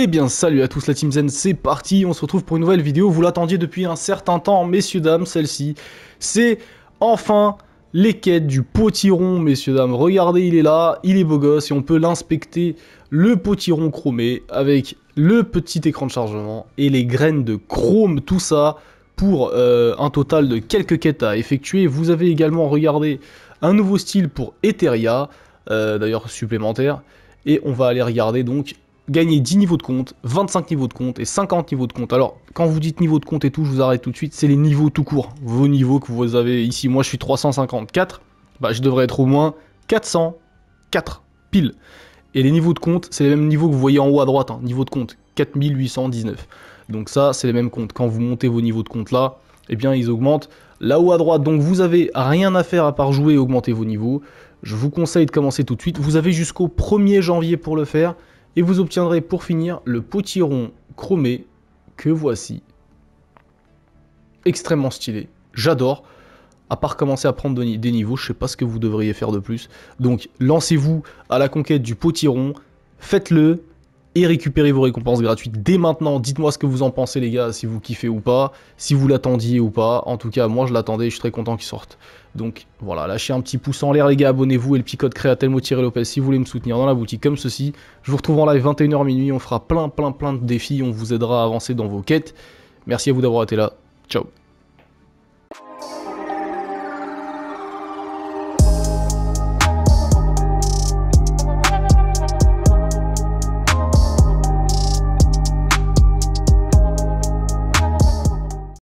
Eh bien salut à tous la Team Zen, c'est parti, on se retrouve pour une nouvelle vidéo, vous l'attendiez depuis un certain temps, messieurs dames, celle-ci, c'est enfin les quêtes du potiron, messieurs dames, regardez il est là, il est beau gosse et on peut l'inspecter, le potiron chromé avec le petit écran de chargement et les graines de chrome, tout ça pour euh, un total de quelques quêtes à effectuer, vous avez également regardé un nouveau style pour Etheria, euh, d'ailleurs supplémentaire, et on va aller regarder donc gagner 10 niveaux de compte, 25 niveaux de compte et 50 niveaux de compte. Alors, quand vous dites niveau de compte et tout, je vous arrête tout de suite, c'est les niveaux tout court. Vos niveaux que vous avez ici, moi je suis 354, bah, je devrais être au moins 404 pile. Et les niveaux de compte, c'est les mêmes niveaux que vous voyez en haut à droite, hein. niveau de compte, 4819. Donc ça, c'est les mêmes comptes. Quand vous montez vos niveaux de compte là, eh bien ils augmentent. Là-haut à droite, donc vous avez rien à faire à part jouer et augmenter vos niveaux. Je vous conseille de commencer tout de suite. Vous avez jusqu'au 1er janvier pour le faire. Et vous obtiendrez pour finir le potiron chromé que voici. Extrêmement stylé. J'adore. À part commencer à prendre des niveaux, je ne sais pas ce que vous devriez faire de plus. Donc lancez-vous à la conquête du potiron. Faites-le, et récupérez vos récompenses gratuites dès maintenant. Dites-moi ce que vous en pensez les gars, si vous kiffez ou pas, si vous l'attendiez ou pas. En tout cas, moi je l'attendais, je suis très content qu'il sorte. Donc voilà, lâchez un petit pouce en l'air les gars, abonnez-vous et le petit code créatelmo lopez si vous voulez me soutenir dans la boutique comme ceci. Je vous retrouve en live 21h minuit, on fera plein plein plein de défis, on vous aidera à avancer dans vos quêtes. Merci à vous d'avoir été là. Ciao